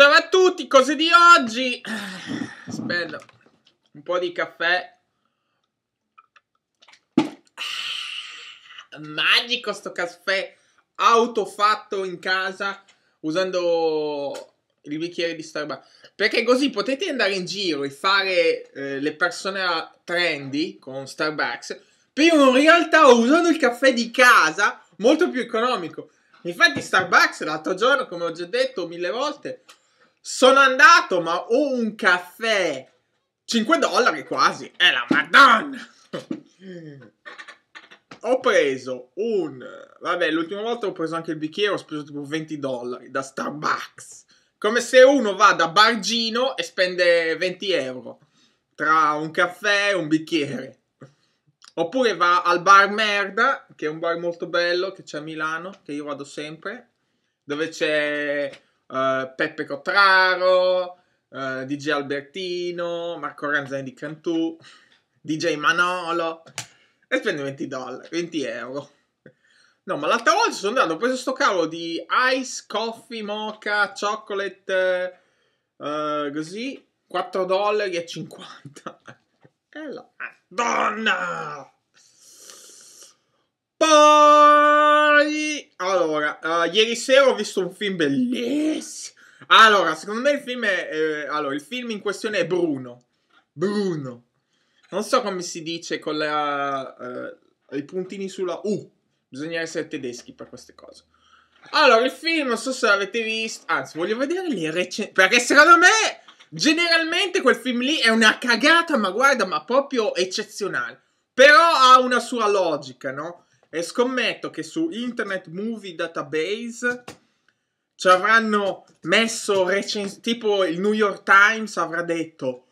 Ciao a tutti, cose di oggi. Aspetta, un po' di caffè. Magico sto caffè autofatto in casa usando il bicchiere di Starbucks. Perché così potete andare in giro e fare eh, le persone trendy con Starbucks. Però in realtà usando il caffè di casa molto più economico. Infatti Starbucks l'altro giorno, come ho già detto mille volte, sono andato, ma ho un caffè. 5 dollari quasi. È la madonna. ho preso un... Vabbè, l'ultima volta ho preso anche il bicchiere, ho speso tipo 20 dollari da Starbucks. Come se uno va da Bargino e spende 20 euro tra un caffè e un bicchiere. Oppure va al bar Merda, che è un bar molto bello che c'è a Milano, che io vado sempre, dove c'è eh, Peppe Cotraro, eh, DJ Albertino, Marco Ranzani di Cantù, DJ Manolo e spendi 20 dollari, 20 euro. No, ma l'altra volta sono andato, ho preso sto cavolo di ice, coffee, mocha, chocolate, eh, così, 4 dollari e 50. E la... Ah, donna! Poi, allora, uh, ieri sera ho visto un film bellissimo. Allora, secondo me il film è... Eh, allora, il film in questione è Bruno. Bruno. Non so come si dice con la, uh, i puntini sulla U. Bisogna essere tedeschi per queste cose. Allora, il film, non so se l'avete visto. Anzi, voglio vedere le recensioni. Perché secondo me, generalmente quel film lì è una cagata, ma guarda, ma proprio eccezionale. Però ha una sua logica, no? E scommetto che su Internet Movie Database ci avranno messo recens- tipo il New York Times avrà detto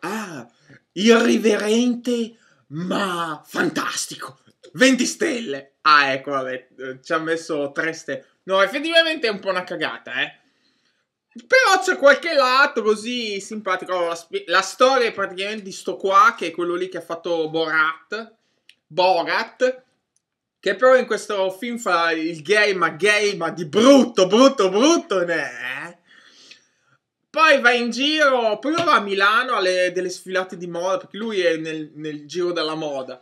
ah irriverente ma fantastico 20 stelle ah ecco vabbè ci ha messo 3 stelle no effettivamente è un po' una cagata eh però c'è qualche lato così simpatico la, la, storia è praticamente di sto qua che è quello lì che ha fatto Borat Borat che però in questo film fa il gay, ma gay, ma di brutto, brutto, brutto, né? Poi va in giro, prima va a Milano alle delle sfilate di moda, perché lui è nel, nel giro della moda.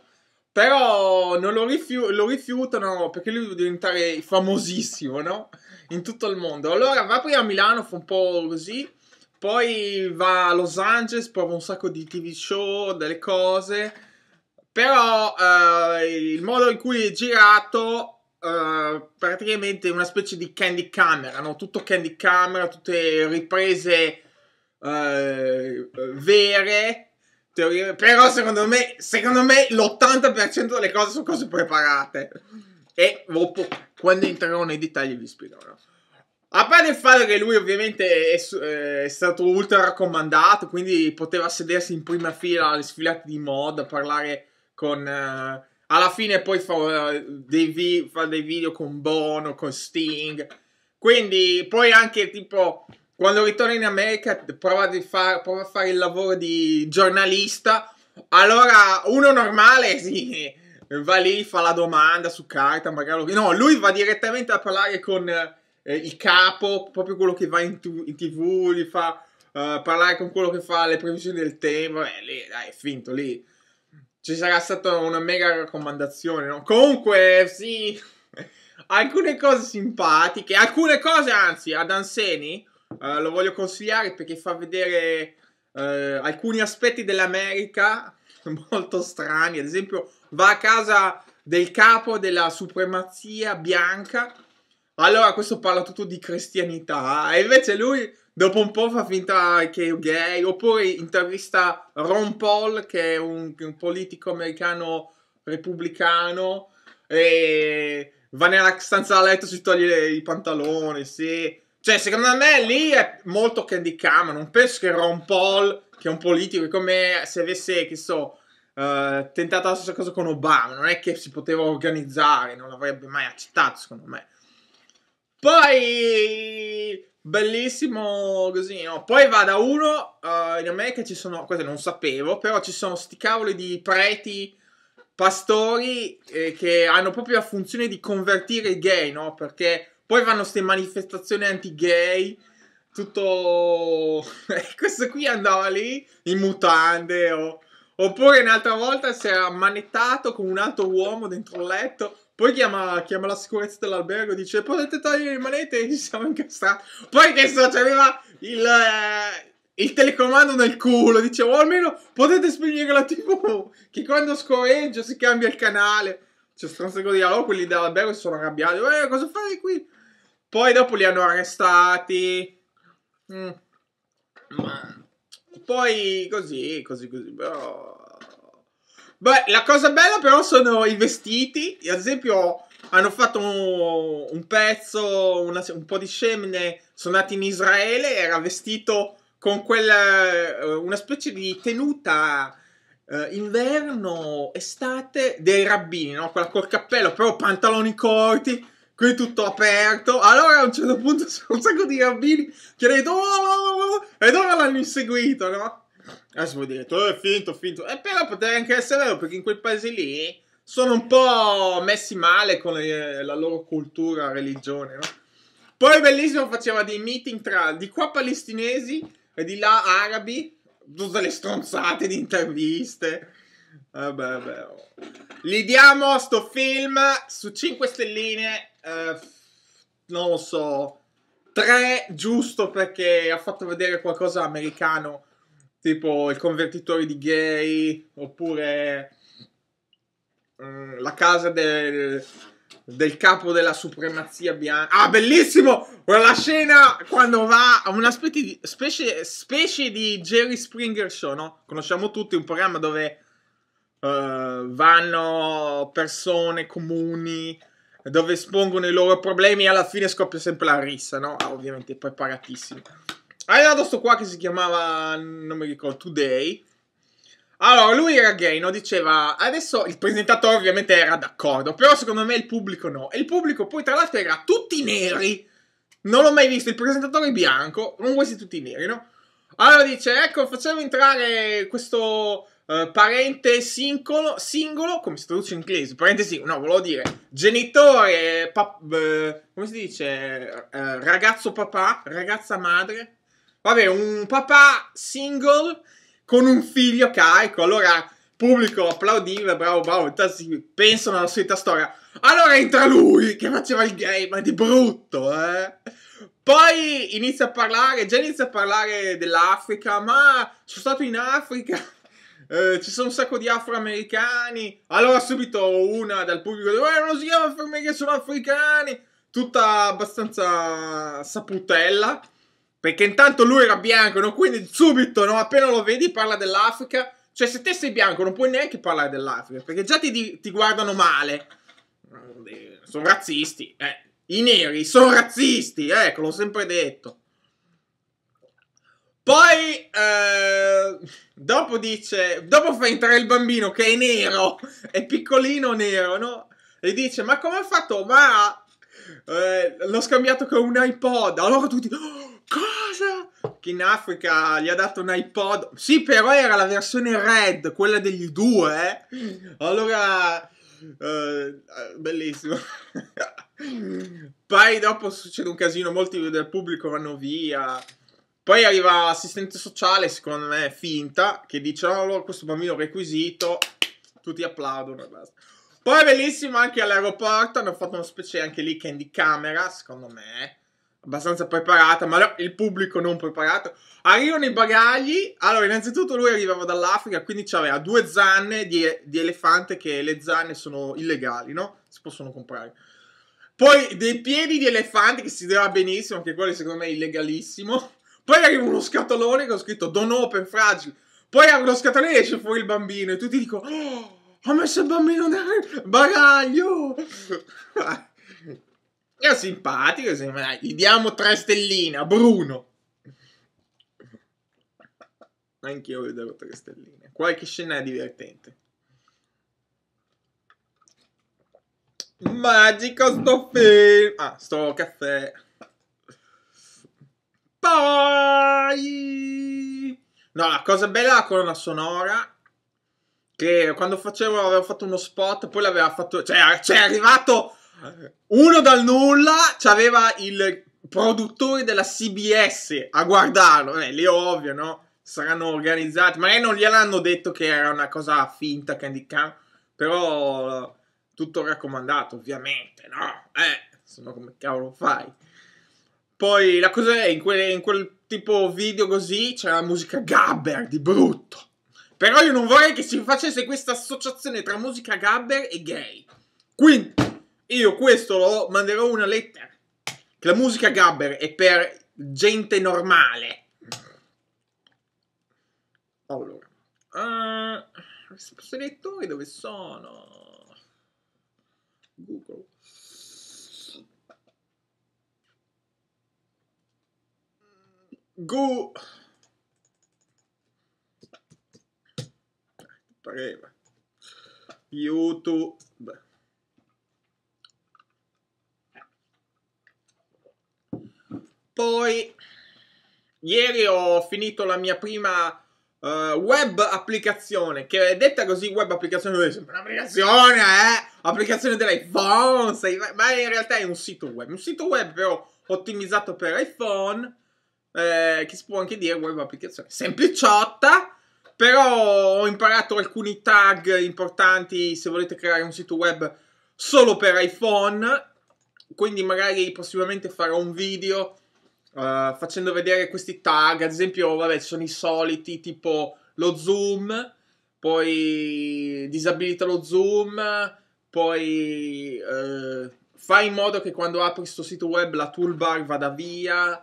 Però lo, rifiu- lo, rifiutano perché lui deve diventare famosissimo, no? In tutto il mondo. Allora va prima a Milano, fa un po' così. Poi va a Los Angeles, prova un sacco di TV show, delle cose. Però eh, il modo in cui è girato Uh, praticamente una specie di candy camera, no? tutto candy camera, tutte riprese uh, vere. Teorie... Però secondo me, secondo me l'80% delle cose sono cose preparate. E dopo, quando entrerò nei dettagli, vi spiegherò. A parte il fatto che lui ovviamente è, eh, è, stato ultra raccomandato, quindi poteva sedersi in prima fila alle sfilate di mod a parlare con... Uh, alla fine poi fa, uh, dei, vi- fa dei video con Bono, con Sting. Quindi poi anche tipo quando ritorna in America prova, far, prova, a fare il lavoro di giornalista. Allora uno normale sì, va lì, fa la domanda su carta, magari... Lo... No, lui va direttamente a parlare con eh, il capo, proprio quello che va in, tu- in tv, gli fa eh, parlare con quello che fa le previsioni del tempo. Eh, lì, dai, è finto lì. Ci sarà stata una mega raccomandazione, no? Comunque, sì, alcune cose simpatiche, alcune cose, anzi, ad Anseni eh, lo voglio consigliare perché fa vedere eh, alcuni aspetti dell'America molto strani. Ad esempio, va a casa del capo della supremazia bianca. Allora, questo parla tutto di cristianità, e invece lui dopo un po' fa finta che è gay, oppure intervista Ron Paul, che è un, un politico americano repubblicano, e va nella stanza da letto, si toglie i pantaloni, sì. Cioè, secondo me lì è molto candy cam, non penso che Ron Paul, che è un politico, è come se avesse, che so, Uh, tentato la stessa cosa con Obama, non è che si poteva organizzare, non l'avrebbe mai accettato secondo me. Poi Bellissimo così, no? Poi va da uno, uh, in America ci sono, questo non sapevo, però ci sono sti cavoli di preti, pastori eh, che hanno proprio la funzione di convertire i gay, no? Perché poi vanno queste manifestazioni anti-gay, tutto... questo qui andava lì in mutande o... Oppure un'altra volta si era manettato con un altro uomo dentro il letto poi chiama, chiama la sicurezza dell'albergo e dice: Potete togliere le manette? E ci siamo incastrati. Poi che so, c'aveva il, eh, il telecomando nel culo. Dicevo: Almeno potete spegnere la TV. Che quando scorreggio si cambia il canale. C'è stronzo così. Allora quelli dell'albergo si sono arrabbiati. Eh, cosa fai qui? Poi dopo li hanno arrestati. Mm. Poi così, così, così. Però. Beh, la cosa bella però sono i vestiti. Ad esempio, hanno fatto un, un pezzo, una, un po' di scemne. Sono nati in Israele. Era vestito con quella, eh, una specie di tenuta eh, inverno, estate dei rabbini, no? Quella col cappello, però pantaloni corti. Qui tutto aperto. Allora a un certo punto c'è un sacco di rabbini che hanno detto, oh, oh, oh, ed ora l'hanno inseguito, no? Adesso voi direte, oh, è finto, finto. E eh, però potrebbe anche essere vero, perché in quel paese lì sono un po' messi male con le, la loro cultura, religione, no? Poi bellissimo faceva dei meeting tra di qua palestinesi e di là arabi, tutte le stronzate di interviste. Vabbè, vabbè. Gli oh. diamo sto film su 5 stelline, eh, non lo so, 3 giusto perché ha fatto vedere qualcosa americano tipo il convertitore di gay, oppure mh, mm, la casa del, del, capo della supremazia bianca. Ah, bellissimo! La scena quando va a una specie di, specie, specie di Jerry Springer Show, no? Conosciamo tutti un programma dove uh, vanno persone comuni dove espongono i loro problemi e alla fine scoppia sempre la rissa, no? Ah, ovviamente preparatissimi. Arrivato sto qua che si chiamava, non mi ricordo, Today. Allora, lui era gay, no? Diceva, adesso il presentatore ovviamente era d'accordo, però secondo me il pubblico no. E il pubblico poi tra l'altro era tutti neri. Non l'ho mai visto, il presentatore bianco, non questi tutti neri, no? Allora dice, ecco, facciamo entrare questo uh, parente singolo, singolo, come si traduce in inglese? parente singolo, no, volevo dire, genitore, pap, uh, come si dice, uh, ragazzo papà, ragazza madre, Vabbè, un papà single con un figlio carico. Allora, pubblico applaudiva, bravo, bravo. Pensano alla solita storia. Allora entra lui che faceva il game di brutto, eh. Poi inizia a parlare, già inizia a parlare dell'Africa, ma sono stato in Africa, eh, ci sono un sacco di afroamericani. Allora subito una dal pubblico, eh, non si chiama afroamericani, sono africani. Tutta abbastanza saputella. Perché intanto lui era bianco, no? Quindi subito, no? Appena lo vedi parla dell'Africa. Cioè, se te sei bianco non puoi neanche parlare dell'Africa, perché già ti, ti guardano male. Sono razzisti. Eh. I neri sono razzisti, ecco, l'ho sempre detto. Poi, eh, dopo dice, dopo fa entrare il bambino che è nero, è piccolino nero, no? E dice, ma come ha fatto Omar eh, l'ho scambiato con un iPod. Allora tutti... Oh, cosa? Che in Africa gli ha dato un iPod. Sì, però era la versione red, quella degli due. Eh. Allora... Eh, bellissimo. Poi dopo succede un casino, molti del pubblico vanno via. Poi arriva l'assistente sociale, secondo me finta, che dice: No, oh, allora questo bambino requisito. Tutti applaudono e basta. Poi è bellissimo anche all'aeroporto, hanno fatto una specie anche lì candy camera, secondo me, abbastanza preparata, ma il pubblico non preparato. Arrivano i bagagli, allora innanzitutto lui arrivava dall'Africa, quindi aveva due zanne di, di elefante, che le zanne sono illegali, no? Si possono comprare. Poi dei piedi di elefante che si vedeva benissimo, anche quello secondo me è illegalissimo. Poi arriva uno scatolone che ho scritto Don Open Fragile. Poi arriva uno scatolone e esce fuori il bambino e tutti dicono: Oh, ho messo il bambino nel bagaglio! È simpatico, sembra. Gli diamo tre stelline a Bruno. Anch'io gli darò tre stelline. Qualche scena è divertente. Magico sto film. Ah, sto caffè. Poi... No, la cosa bella è la colonna sonora che quando facevo aveva fatto uno spot, poi l'aveva fatto, cioè, cioè è arrivato uno dal nulla, c'aveva il produttore della CBS a guardarlo, eh, lì ovvio, no? Saranno organizzati, magari non gliel'hanno detto che era una cosa finta, Candy Can, però tutto raccomandato, ovviamente, no? Eh, se come cavolo fai? Poi la cosa è, in, que- in quel tipo video così c'era la musica Gabber di brutto però io non vorrei che si facesse questa associazione tra musica gabber e gay. Quindi io questo lo manderò una lettera. Che la musica gabber è per gente normale. Allora. Uh, i lettori dove sono? Google. Google. pareva. YouTube. Poi, ieri ho finito la mia prima uh, web applicazione, che è detta così web applicazione, è sempre un'applicazione, eh? Applicazione dell'iPhone, sei, ma in realtà è un sito web. Un sito web però ottimizzato per iPhone, eh, che si può anche dire web applicazione. Sempliciotta, però ho imparato alcuni tag importanti se volete creare un sito web solo per iPhone. Quindi magari prossimamente farò un video uh, facendo vedere questi tag. Ad esempio, vabbè, sono i soliti tipo lo zoom, poi disabilita lo zoom, poi uh, fai in modo che quando apri questo sito web la toolbar vada via,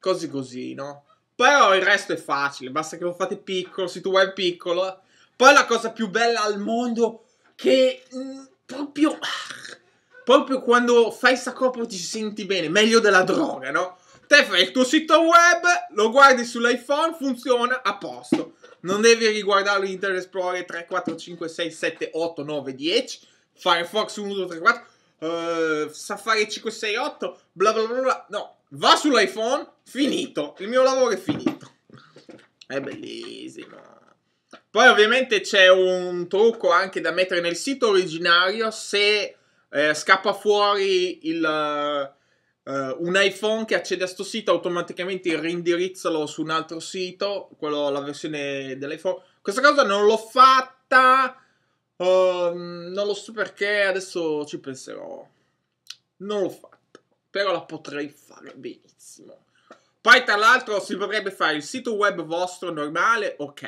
cose così, no? Però il resto è facile, basta che lo fate piccolo, si web piccolo. Poi la cosa più bella al mondo che mh, mm, proprio ah, proprio quando fai sacopo ti senti bene, meglio della droga, no? Te fai il tuo sito web, lo guardi sull'iPhone, funziona a posto. Non devi riguardarlo in Internet Explorer 3, 4, 5, 6, 7, 8, 9, 10, Firefox 1, 2, 3, 4, uh, Safari 5, 6, 8, bla bla bla bla. No, va sull'iPhone, finito. Il mio lavoro è finito. È bellissimo. Poi ovviamente c'è un trucco anche da mettere nel sito originario se eh, scappa fuori il, uh, un iPhone che accede a sto sito automaticamente rindirizzalo su un altro sito, quello, la versione dell'iPhone. Questa cosa non l'ho fatta, uh, non lo so perché, adesso ci penserò. Non l'ho fatta però la potrei fare benissimo. Poi tra l'altro si potrebbe fare il sito web vostro normale, ok.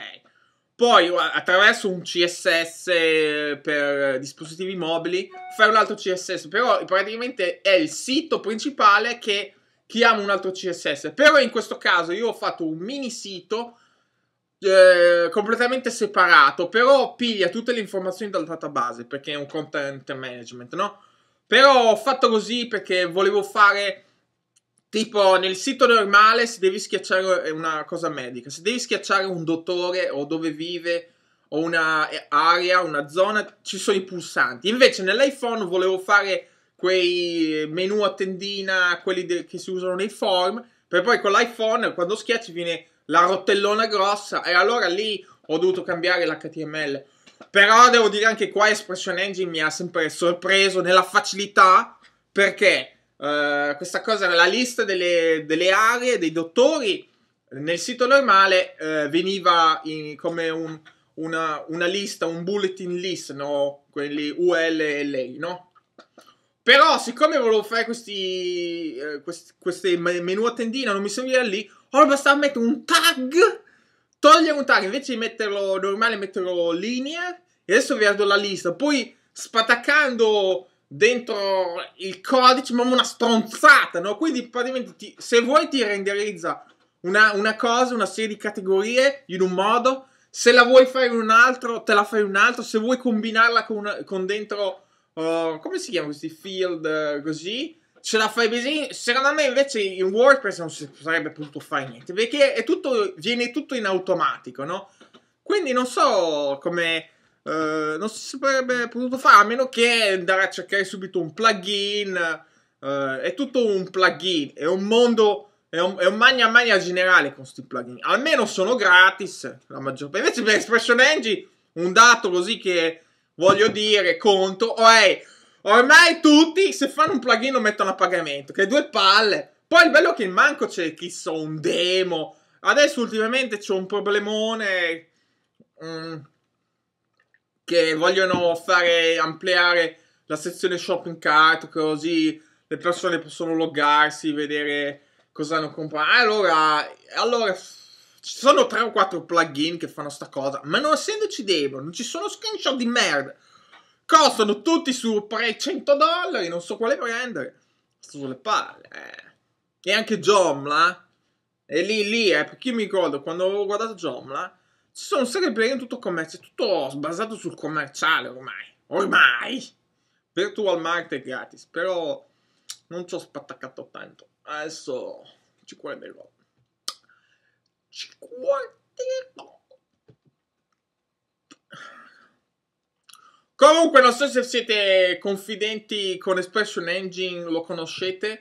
Poi attraverso un CSS per dispositivi mobili fare un altro CSS, però praticamente è il sito principale che chiama un altro CSS. Però in questo caso io ho fatto un mini sito eh, completamente separato, però piglia tutte le informazioni dal database perché è un content management, no? Però ho fatto così perché volevo fare. Tipo, nel sito normale, se devi schiacciare eh, una cosa medica, se devi schiacciare un dottore o dove vive o una eh, area, una zona, ci sono i pulsanti. Invece nell'iPhone volevo fare quei menu a tendina, quelli de- che si usano nei form, per poi con l'iPhone quando schiacci viene la rotellona grossa e allora lì ho dovuto cambiare l'HTML. Però devo dire anche qua Expression Engine mi ha sempre sorpreso nella facilità perché uh, questa cosa era lista delle, delle aree, dei dottori. Nel sito normale uh, veniva in, come un, una, una, lista, un bulletin list, no? Quelli UL e lei, no? Però siccome volevo fare questi, uh, eh, questi, questi menu a tendina, non mi serviva lì, allora bastava mettere un tag togliere un tag invece di metterlo normale, metterlo linear. E adesso vi do la lista. Poi spataccando dentro il codice, ma una stronzata, no? Quindi praticamente ti, se vuoi ti renderizza una, una, cosa, una serie di categorie in un modo, se la vuoi fare in un altro, te la fai in un altro, se vuoi combinarla con, una, con dentro, uh, come si chiama questi field uh, così, ce la fai bene. Secondo me invece in WordPress non si sarebbe potuto fare niente perché tutto, viene tutto in automatico, no? Quindi non so come. Eh, non si sarebbe potuto fare a meno che andare a cercare subito un plugin. Eh, è tutto un plugin, è un mondo. È un, è un magna magna generale con questi plugin. Almeno sono gratis. La maggior parte. Invece per Expression Engine, un dato così che voglio dire, conto, o oh, è. Hey, Ormai tutti, se fanno un plugin, lo mettono a pagamento. Che due palle. Poi il bello è che manco c'è, chi so, un demo. Adesso ultimamente c'è un problemone. Mm, che vogliono fare ampliare la sezione shopping cart. Così le persone possono loggarsi, vedere cosa hanno comprato. Allora, allora ci sono 3 o 4 plugin che fanno sta cosa. Ma non essendoci demo, non ci sono screenshot di merda. Costano tutti su 300 dollari, non so quale prendere. Sto sulle palle. Eh. E anche Jomla. Eh. E lì, lì, eh, perché io mi ricordo, quando avevo guardato Jomla, ci sono un serie player in tutto commercio, è tutto basato sul commerciale ormai. Ormai! Virtual Market è gratis, però non ci ho spattaccato tanto. Adesso ci guarderò. Ci guarderò. Comunque, non so se siete confidenti con Expression Engine, lo conoscete.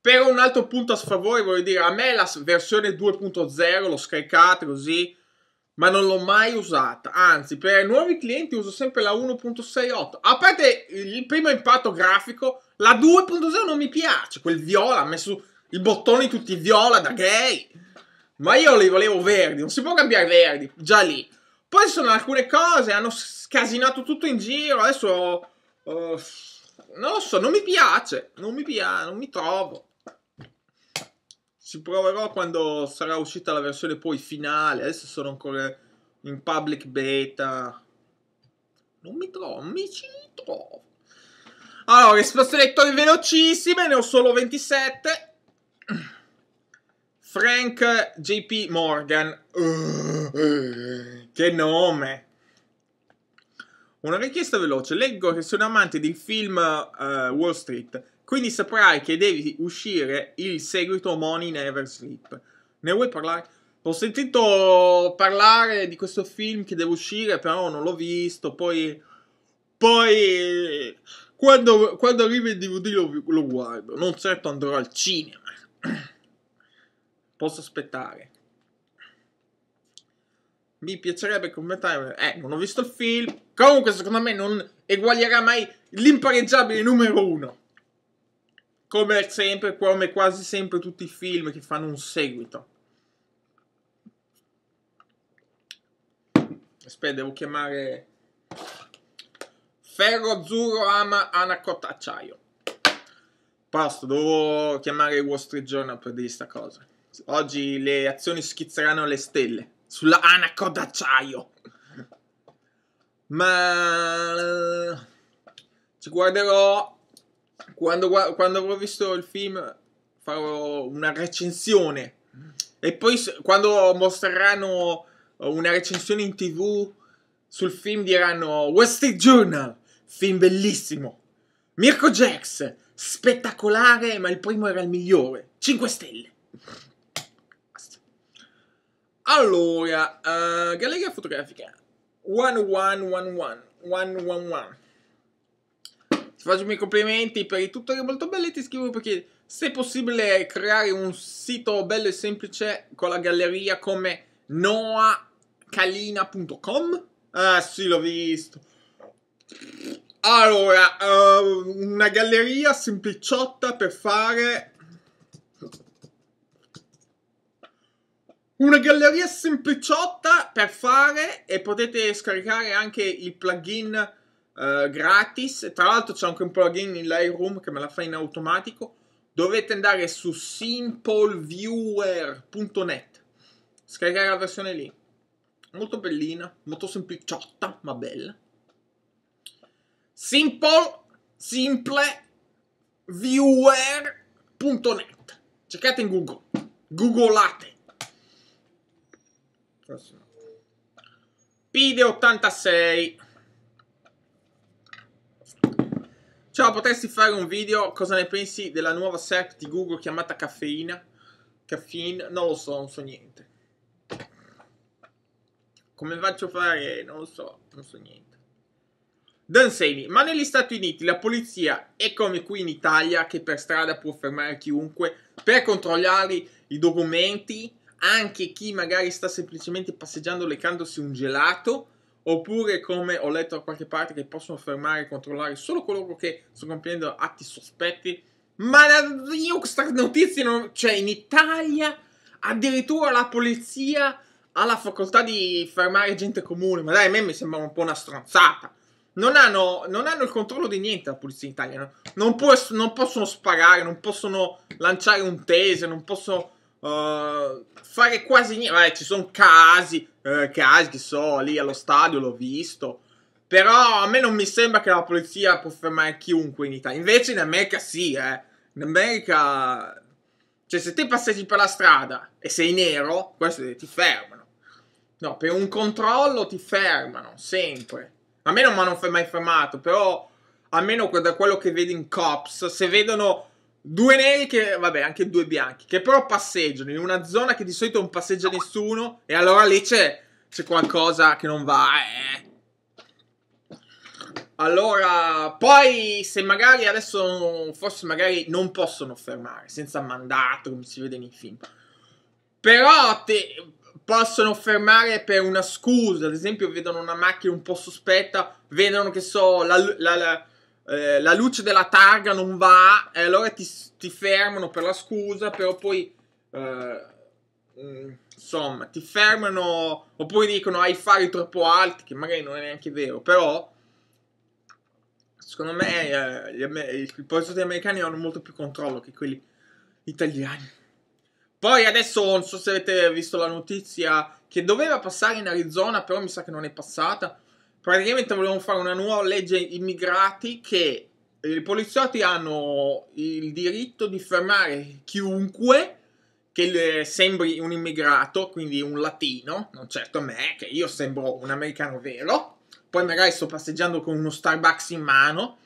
Per un altro punto a sfavore, voglio dire, a me la versione 2.0 l'ho scaricata così, ma non l'ho mai usata. Anzi, per nuovi clienti uso sempre la 1.68. A parte il primo impatto grafico, la 2.0 non mi piace. Quel viola, ha messo i bottoni tutti viola da gay. Ma io li volevo verdi, non si può cambiare verdi, già lì. Poi ci sono alcune cose, hanno scasinato tutto in giro, adesso... Uh, non lo so, non mi piace, non mi piace, non mi trovo. Ci proverò quando sarà uscita la versione poi finale, adesso sono ancora in public beta. Non mi trovo, non mi ci trovo. Allora, risposte lettori velocissime, ne ho solo 27. Frank JP Morgan. Uh, che nome! Una richiesta veloce. Leggo che sono amante del film uh, Wall Street, quindi saprai che devi uscire il seguito Money Never Sleep. Ne vuoi parlare? Ho sentito parlare di questo film che deve uscire, però non l'ho visto. Poi... Poi... Quando, quando arriva il DVD lo, lo guardo. Non certo andrò al cinema. posso aspettare. Mi piacerebbe commentare. Eh, non ho visto il film. Comunque, secondo me, non eguaglierà mai l'impareggiabile numero uno. Come sempre, come quasi sempre tutti i film che fanno un seguito. Aspetta, devo chiamare. Ferro azzurro ama anacotta acciaio. Basta, devo chiamare Wall Street Journal per dire questa cosa. Oggi le azioni schizzeranno le stelle sulla Anaco d'acciaio. Ma eh, ci guarderò quando, quando, avrò visto il film farò una recensione e poi quando mostreranno eh, una recensione in tv sul film diranno Wall Street Journal, film bellissimo Mirko Jax, spettacolare ma il primo era il migliore 5 stelle allora, uh, galleria fotografica. 1111. Ti faccio i miei complimenti per i tutorial molto belli e ti scrivo perché se è possibile creare un sito bello e semplice con la galleria come noacalina.com. Ah eh, sì, l'ho visto. Allora, uh, una galleria sempliciotta per fare una galleria sempliciotta per fare e potete scaricare anche il plugin eh, gratis. Tra l'altro c'è anche un plugin in Lightroom che me la fa in automatico. Dovete andare su simpleviewer.net, scaricare la versione lì. Molto bellina, molto sempliciotta, ma bella. Simple, simpleviewer.net. Cercate in Google, googolate. Pide 86 Ciao, potresti fare un video cosa ne pensi della nuova SERP di Google chiamata caffeina? Caffeine? Non lo so, non so niente. Come faccio a fare? Non lo so, non so niente. Dan Seni, ma negli Stati Uniti la polizia è come qui in Italia che per strada può fermare chiunque per controllare i documenti anche chi magari sta semplicemente passeggiando leccandosi un gelato, oppure come ho letto da qualche parte che possono fermare e controllare solo coloro che stanno compiendo atti sospetti. Ma io questa notizia non... cioè in Italia addirittura la polizia ha la facoltà di fermare gente comune, ma dai, a me mi sembra un po' una stronzata. Non hanno, non hanno il controllo di niente la polizia in Italia, no? non, può, non possono sparare, non possono lanciare un tese, non possono Uh, fare quasi niente. Vabbè, ci sono casi, eh, casi che so, lì allo stadio l'ho visto. Però a me non mi sembra che la polizia può fermare chiunque in Italia. Invece in America sì, eh. In America... Cioè, se te passeggi per la strada e sei nero, questo ti fermano. No, per un controllo ti fermano, sempre. A me non mi hanno mai fermato, però... Almeno da quello che vedi in Cops, se vedono Due neri che, vabbè, anche due bianchi, che però passeggiano in una zona che di solito non passeggia nessuno, e allora lì c'è, c'è qualcosa che non va, eh. Allora, poi se magari adesso, forse magari non possono fermare, senza mandato, come si vede nei film. Però te, possono fermare per una scusa, ad esempio vedono una macchina un po' sospetta, vedono che so, la, la, la eh, la luce della targa non va e allora ti, ti fermano per la scusa, però poi... Eh, mm, insomma, ti fermano oppure dicono hai fari troppo alti, che magari non è neanche vero, però secondo me eh, gli, i poliziotti americani hanno molto più controllo che quelli italiani. Poi adesso non so se avete visto la notizia che doveva passare in Arizona, però mi sa che non è passata praticamente volevano fare una nuova legge immigrati che i poliziotti hanno il diritto di fermare chiunque che sembri un immigrato, quindi un latino, non certo me, che io sembro un americano vero, poi magari sto passeggiando con uno Starbucks in mano,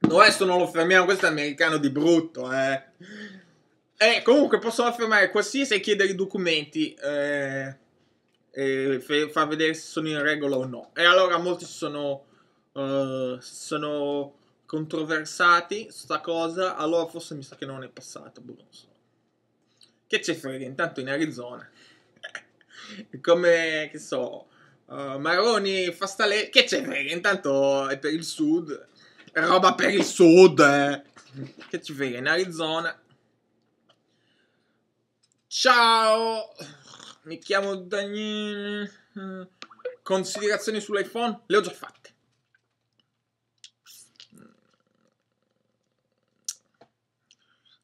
no, adesso non lo fermiamo, questo è americano di brutto, eh. eh comunque possono fermare qualsiasi e chiedere i documenti, eh e fa vedere se sono in regola o no. E allora molti sono, uh, sono controversati sta cosa, allora forse mi sa che non è passata, boh, non so. Che ci frega, intanto in Arizona. Come, che so, uh, Maroni fa sta legge, che c'è frega, intanto è per il sud, è roba per il sud, eh. Che ci frega, in Arizona. Ciao! Mi chiamo Daniele. Eh, considerazioni sull'iPhone? Le ho già fatte.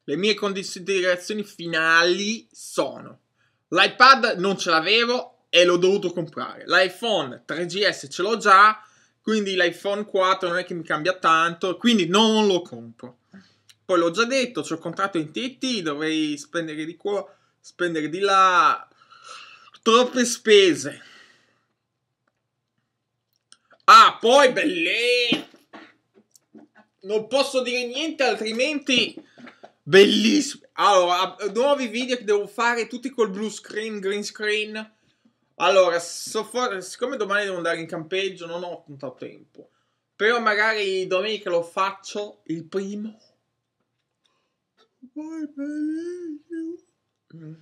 Le mie considerazioni finali sono l'iPad non ce l'avevo e l'ho dovuto comprare. L'iPhone 3GS ce l'ho già, quindi l'iPhone 4 non è che mi cambia tanto, quindi non lo compro. Poi l'ho già detto, c'ho il contratto in TT, dovrei spendere di qua, spendere di là, Troppe spese. Ah, poi bellezza. Non posso dire niente, altrimenti... Bellissimo. Allora, nuovi video che devo fare tutti col blue screen, green screen. Allora, so siccome domani devo andare in campeggio, non ho tanto tempo. Però magari domenica lo faccio il primo. Poi bellissimo. Mm.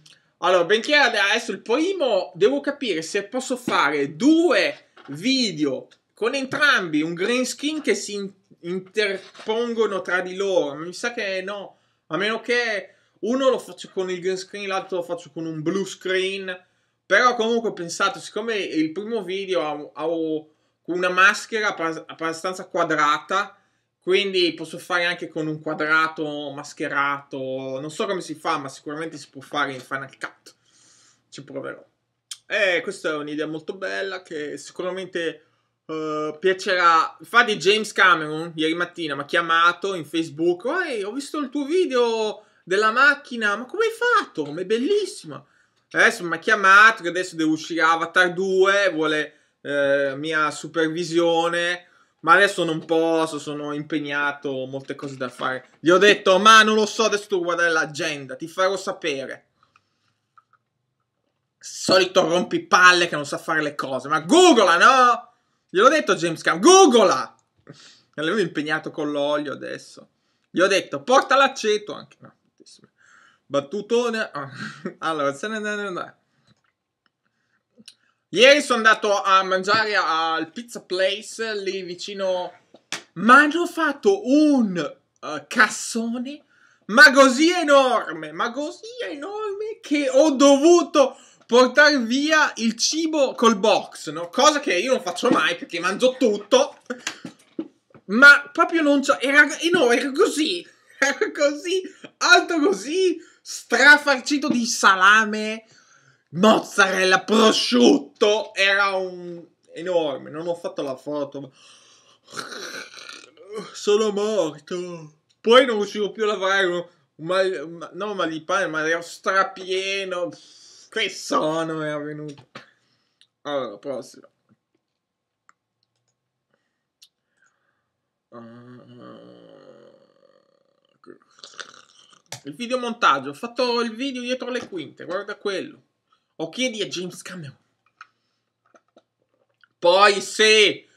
Allora, ben chiaro adesso il primo, devo capire se posso fare due video con entrambi un green screen che si interpongono tra di loro. Mi sa che no, a meno che uno lo faccio con il green screen, l'altro lo faccio con un blue screen. Però comunque ho pensato, siccome il primo video ha, ha una maschera abbastanza quadrata, quindi posso fare anche con un quadrato mascherato. Non so come si fa, ma sicuramente si può fare in Final Cut. Ci proverò. E eh, questa è un'idea molto bella che sicuramente uh, piacerà. Infatti James Cameron ieri mattina mi ha chiamato in Facebook. Ehi, ho visto il tuo video della macchina. Ma come hai fatto? Ma è bellissima. Adesso eh, mi ha chiamato che adesso devo uscire Avatar 2. Vuole uh, mia supervisione ma adesso non posso, sono impegnato, ho molte cose da fare. Gli ho detto, ma non lo so, adesso tu guardare l'agenda, ti farò sapere. Solito rompipalle che non sa fare le cose, ma googola, no? ho detto James Cam, googola! E impegnato con l'olio adesso. Gli ho detto, porta l'aceto anche, no, battutone. Ah, allora, se ne andava. Ieri sono andato a mangiare al Pizza Place lì vicino. Ma hanno fatto un uh, cassone. Ma così enorme, ma così enorme che ho dovuto portare via il cibo col box, no? Cosa che io non faccio mai perché mangio tutto. Ma proprio non c'ho. Era, eh, no, era così. Era così, alto così, strafarcito di salame mozzarella, prosciutto, era un... enorme, non ho fatto la foto, ma... sono morto. Poi non riuscivo più a lavorare, ma, ma, no, ma di pane, ma ero strapieno, che sono era venuto. Allora, prossimo. Ah, ah. Il videomontaggio, ho fatto il video dietro le quinte, guarda quello. O chiedi a James Cameron. Poi se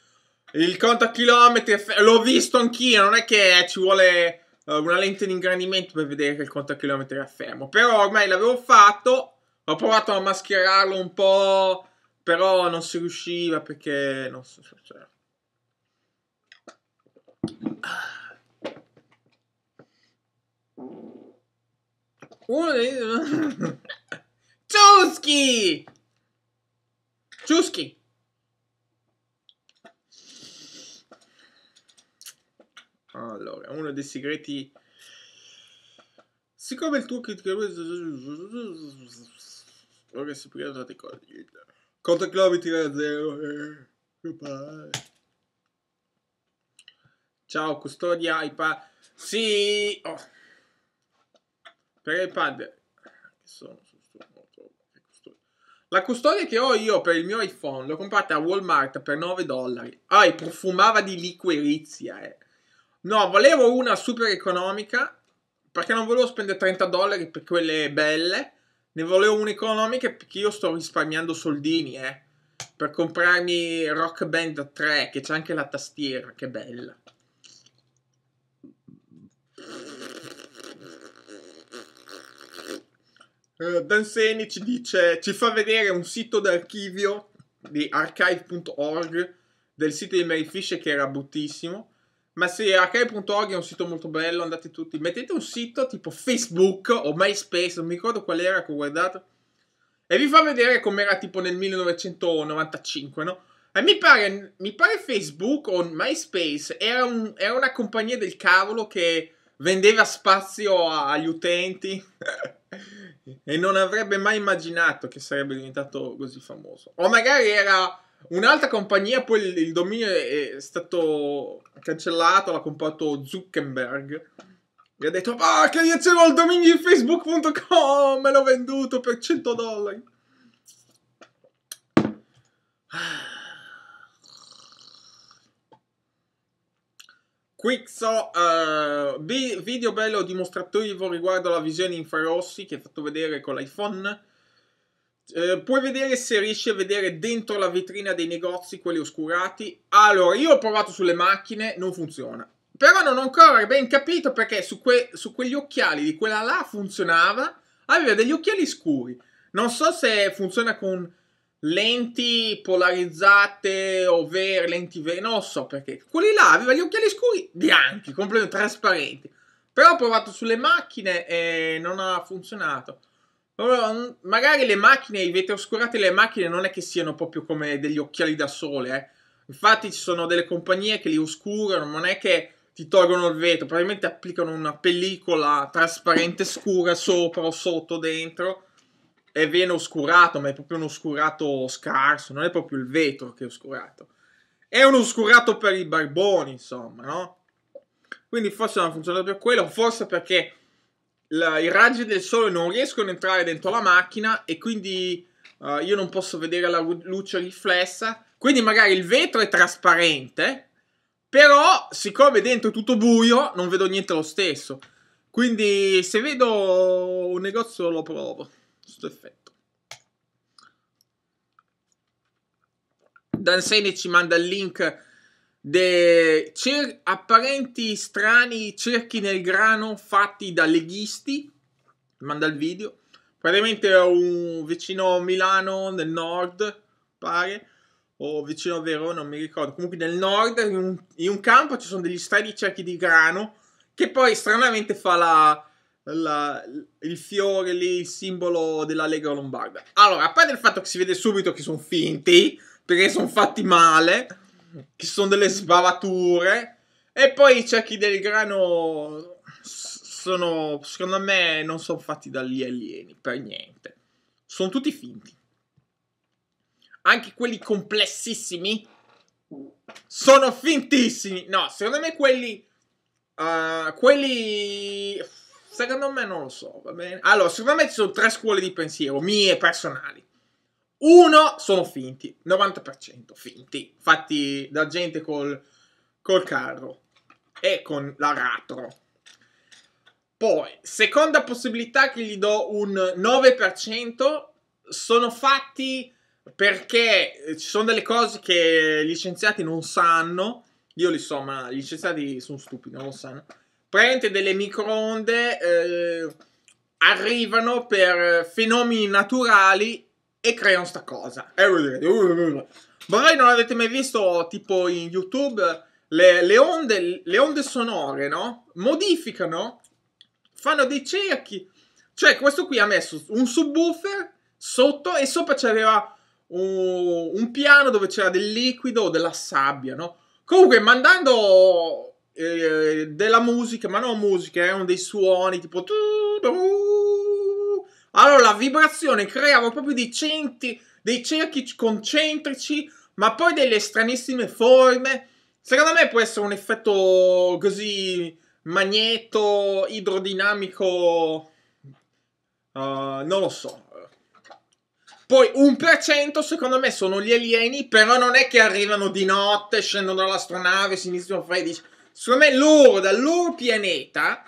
il conto a chilometri l'ho visto anch'io, non è che ci vuole eh, una lente di ingrandimento per vedere che il conto a chilometri è fermo, però ormai l'avevo fatto, ho provato a mascherarlo un po', però non si riusciva perché non so se c'era. Ah. Uno dei... Ciuschi! Ciuschi! Allora, uno dei segreti... Siccome il tuo kit Ora si prima tante cose. Conta chilometri a zero. Eh, Ciao, custodia iPad. Sì! Oh. Per iPad. Che sono? La custodia che ho io per il mio iPhone l'ho comprata a Walmart per 9 dollari. Ah, e profumava di liquirizia, eh. No, volevo una super economica perché non volevo spendere 30 dollari per quelle belle. Ne volevo una economica perché io sto risparmiando soldini, eh. Per comprarmi Rock Band 3, che c'è anche la tastiera, che bella. Eh, Dan Seni ci dice, ci fa vedere un sito d'archivio di archive.org del sito di Mary Fisher che era bruttissimo. Ma sì, archive.org è un sito molto bello, andate tutti. Mettete un sito tipo Facebook o MySpace, non mi ricordo qual era che ho guardato. E vi fa vedere com'era tipo nel 1995, no? E mi pare, mi pare Facebook o MySpace era, un, era una compagnia del cavolo che vendeva spazio agli utenti. e non avrebbe mai immaginato che sarebbe diventato così famoso. O magari era un'altra compagnia, poi il, il dominio è stato cancellato, l'ha comprato Zuckerberg. E ha detto, ah, che io c'ero il dominio di facebook.com, me l'ho venduto per 100 dollari. Ah. Quixo, uh, eh, vi- video bello dimostrativo riguardo la visione infrarossi che ho fatto vedere con l'iPhone. Uh, puoi vedere se riesci a vedere dentro la vetrina dei negozi quelli oscurati. Allora, io ho provato sulle macchine, non funziona. Però non ho ancora ben capito perché su, que- su quegli occhiali di quella là funzionava. Aveva degli occhiali scuri. Non so se funziona con lenti polarizzate o vere, lenti vere, non so perché. Quelli là aveva gli occhiali scuri bianchi, completamente trasparenti. Però ho provato sulle macchine e non ha funzionato. Mm, magari le macchine, i vetri oscurati delle macchine non è che siano proprio come degli occhiali da sole, eh. Infatti ci sono delle compagnie che li oscurano, non è che ti tolgono il vetro, probabilmente applicano una pellicola trasparente scura sopra o sotto, dentro è veno oscurato, ma è proprio un oscurato scarso, non è proprio il vetro che è oscurato. È un oscurato per i barboni, insomma, no? Quindi forse non funziona più quello, forse perché la, i raggi del sole non riescono ad entrare dentro la macchina e quindi uh, io non posso vedere la luce riflessa. Quindi magari il vetro è trasparente, però siccome dentro è tutto buio non vedo niente lo stesso. Quindi se vedo un negozio lo provo questo effetto. Dan Sene ci manda il link de cer- apparenti strani cerchi nel grano fatti da leghisti. Manda il video. Praticamente è un vicino a Milano, nel nord, pare, o vicino a Verona, non mi ricordo. Comunque nel nord, in un, in un campo ci sono degli strani cerchi di grano che poi stranamente fa la la, il fiore lì, il simbolo della Lega Lombarda. Allora, a parte il fatto che si vede subito che sono finti, perché sono fatti male, che sono delle sbavature, e poi i cerchi del grano sono, secondo me, non sono fatti dagli alieni, per niente. Sono tutti finti. Anche quelli complessissimi sono fintissimi. No, secondo me quelli... Uh, quelli Secondo me non lo so, va bene? Allora, sicuramente ci sono tre scuole di pensiero, mie personali. Uno, sono finti, 90% finti, fatti da gente col, col carro e con l'aratro. Poi, seconda possibilità che gli do un 9%, sono fatti perché eh, ci sono delle cose che gli scienziati non sanno. Io li so, ma gli scienziati sono stupidi, non lo sanno praticamente delle microonde eh, arrivano per eh, fenomeni naturali e creano sta cosa. Eh, voi non l'avete mai visto tipo in YouTube, le, le, onde, le onde sonore, no? Modificano, fanno dei cerchi. Cioè questo qui ha messo un subwoofer sotto e sopra c'era un, un piano dove c'era del liquido o della sabbia, no? Comunque mandando eh, della musica, ma non musica, erano dei suoni tipo... Allora la vibrazione creava proprio dei, centri, dei cerchi concentrici, ma poi delle stranissime forme. Secondo me può essere un effetto così magneto, idrodinamico... Uh, non lo so. Poi un per cento secondo me sono gli alieni, però non è che arrivano di notte, scendono dall'astronave, si iniziano a fare... Dici, Secondo me loro, dal loro pianeta,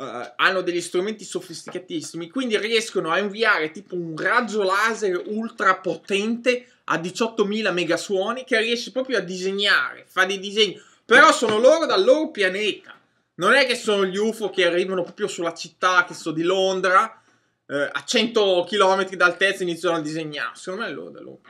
Uh, hanno degli strumenti sofisticatissimi, quindi riescono a inviare tipo un raggio laser ultra potente a 18.000 megasuoni che riesce proprio a disegnare, fa dei disegni, però sono loro dal loro pianeta. Non è che sono gli UFO che arrivano proprio sulla città, che so, di Londra, eh, a 100 km d'altezza iniziano a disegnare. Secondo me è loro da loro.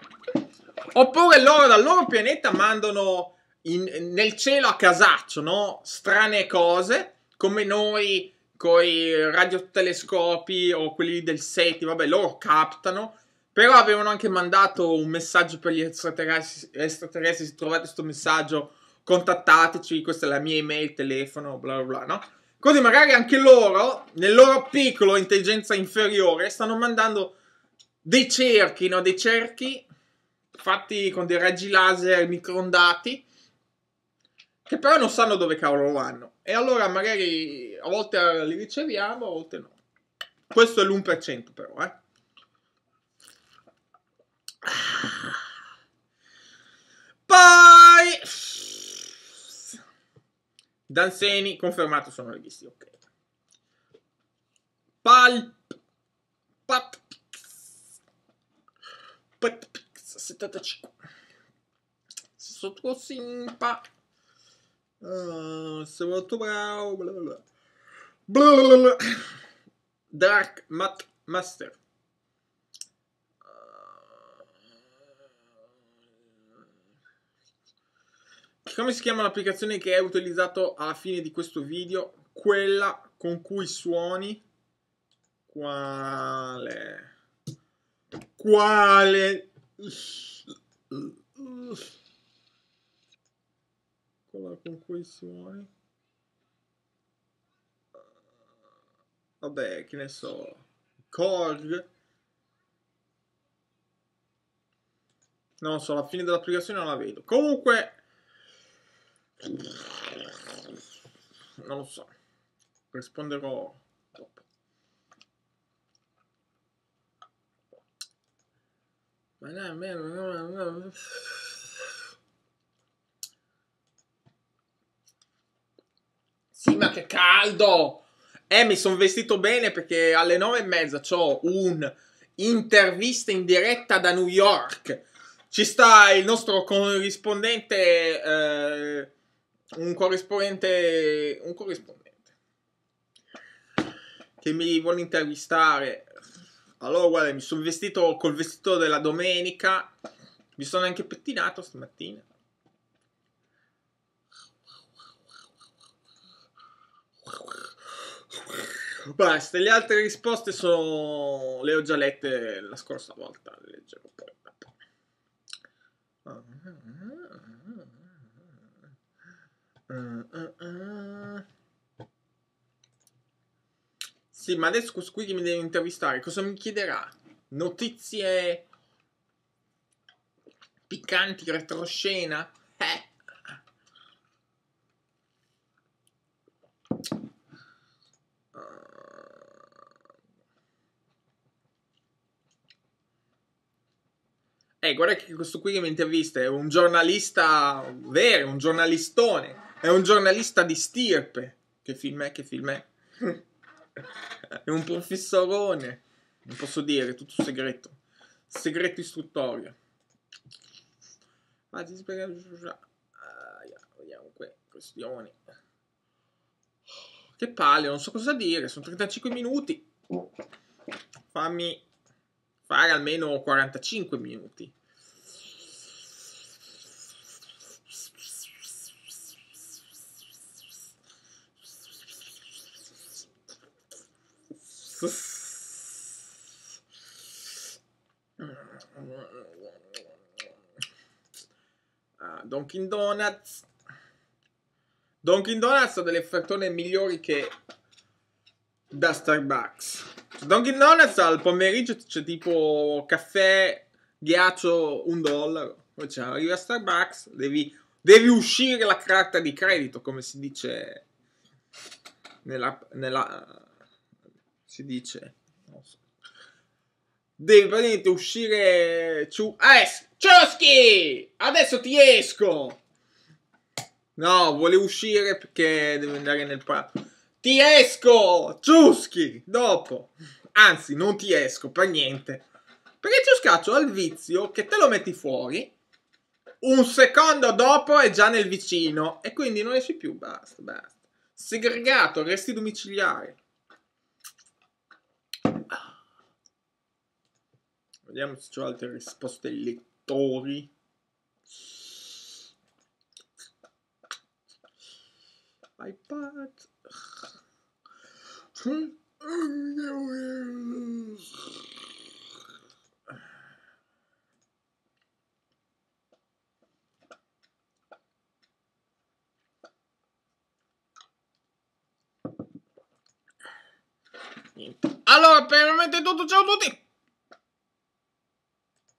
Oppure loro dal loro pianeta mandano in, nel cielo a casaccio, no? Strane cose, come noi con i radiotelescopi o quelli del SETI, vabbè, loro captano. Però avevano anche mandato un messaggio per gli extraterrestri, extraterrestri se trovate questo messaggio contattateci, questa è la mia email, telefono, bla bla bla, no? Così magari anche loro, nel loro piccolo intelligenza inferiore, stanno mandando dei cerchi, no? Dei cerchi fatti con dei raggi laser microndati che però non sanno dove cavolo vanno. E allora magari a volte li riceviamo, a volte no. Questo è l'1% però, eh. Poi... Danzeni, confermato, sono leghisti, ok. Palp... Pap... Pap... 75. Sottosimpa sei molto bravo. Bla bla bla. Dark Mat Master. Ah. Come si chiama l'applicazione che hai utilizzato alla fine di questo video? Quella con cui suoni? Quale? Quale? allora con quei suoni eh, vabbè che ne so Korg non so la fine dell'applicazione non la vedo comunque non lo so risponderò dopo ma non è vero, no, no, no. caldo! Eh, mi sono vestito bene perché alle nove e mezza ho un'intervista in diretta da New York. Ci sta il nostro corrispondente... Eh, un corrispondente... Un corrispondente. Che mi vuole intervistare. Allora, guarda, mi sono vestito col vestito della domenica. Mi sono anche pettinato stamattina. Basta, le altre risposte sono... le ho già lette la scorsa volta, le leggerò poi. Sì, ma adesso questo qui che mi deve intervistare, cosa mi chiederà? Notizie piccanti, retroscena? Eh, guarda che questo qui che mi intervista è un giornalista vero, un giornalistone, è un giornalista di stirpe. Che film è, che film è? è un professorone. Non posso dire, è tutto segreto. Segreto istruttorio. Ma ti spiego già. Vediamo qui, questioni. Che palle, non so cosa dire, sono 35 minuti. Fammi fare almeno 45 minuti. Donkin Donuts. Donkey Donuts ha delle offertone migliori che da Starbucks. Donkin Donuts al pomeriggio c'è tipo caffè, ghiaccio, un dollaro. Poi cioè, arrivi a Starbucks, devi, devi, uscire la carta di credito, come si dice nella... nella si dice... Non So. Devi praticamente uscire... Ciu- ah, Cioschi! Adesso ti esco! No, vuole uscire perché devo andare nel palco. Ti esco! Ciuschi! Dopo. Anzi, non ti esco per niente. Perché Ciuscaccio ha il vizio che te lo metti fuori, un secondo dopo è già nel vicino e quindi non esci più. Basta, basta. Segregato, resti domiciliare. Vediamo se ho altre risposte lì attori iPad Allora, per tutto, ciao a tutti!